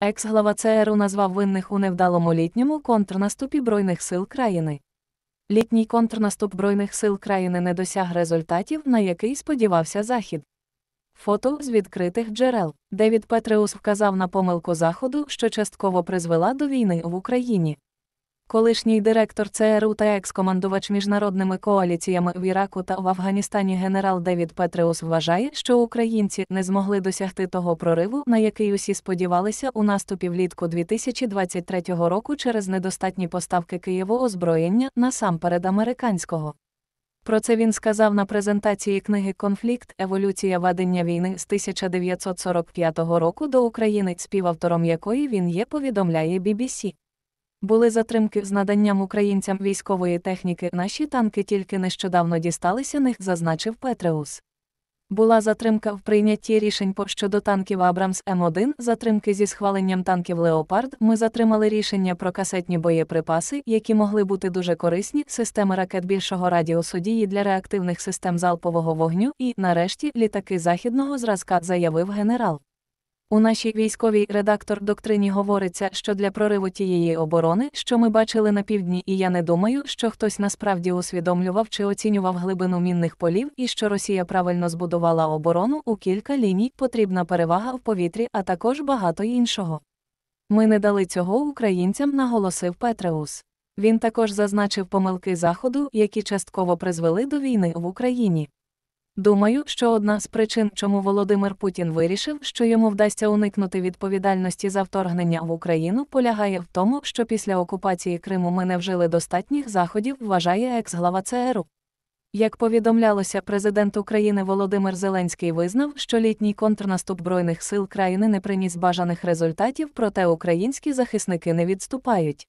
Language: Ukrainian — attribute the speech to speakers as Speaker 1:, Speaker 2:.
Speaker 1: Екс-глава ЦРУ назвав винних у невдалому літньому контрнаступі Бройних сил країни. Літній контрнаступ Бройних сил країни не досяг результатів, на який сподівався Захід. Фото з відкритих джерел. Девід Петреус вказав на помилку Заходу, що частково призвела до війни в Україні. Колишній директор ЦРУ та екс-командувач міжнародними коаліціями в Іраку та в Афганістані генерал Девід Петреус вважає, що українці не змогли досягти того прориву, на який усі сподівалися у наступі влітку 2023 року через недостатні поставки Києвого озброєння насамперед американського. Про це він сказав на презентації книги Конфлікт, еволюція ведення війни з 1945 року до України, співавтором якої він є, повідомляє BBC. Були затримки з наданням українцям військової техніки. Наші танки тільки нещодавно дісталися них, зазначив Петреус. Була затримка в прийнятті рішень по щодо танків Абрамс М1, затримки зі схваленням танків Леопард. Ми затримали рішення про касетні боєприпаси, які могли бути дуже корисні, системи ракет більшого радіусу дії для реактивних систем залпового вогню і, нарешті, літаки західного зразка, заявив генерал. У нашій військовій редактор доктрині говориться, що для прориву тієї оборони, що ми бачили на півдні, і я не думаю, що хтось насправді усвідомлював чи оцінював глибину мінних полів і що Росія правильно збудувала оборону у кілька ліній, потрібна перевага в повітрі, а також багато іншого. Ми не дали цього українцям, наголосив Петреус. Він також зазначив помилки Заходу, які частково призвели до війни в Україні. Думаю, що одна з причин, чому Володимир Путін вирішив, що йому вдасться уникнути відповідальності за вторгнення в Україну, полягає в тому, що після окупації Криму ми не вжили достатніх заходів, вважає екс-глава ЦРУ. Як повідомлялося, президент України Володимир Зеленський визнав, що літній контрнаступ Збройних сил країни не приніс бажаних результатів, проте українські захисники не відступають.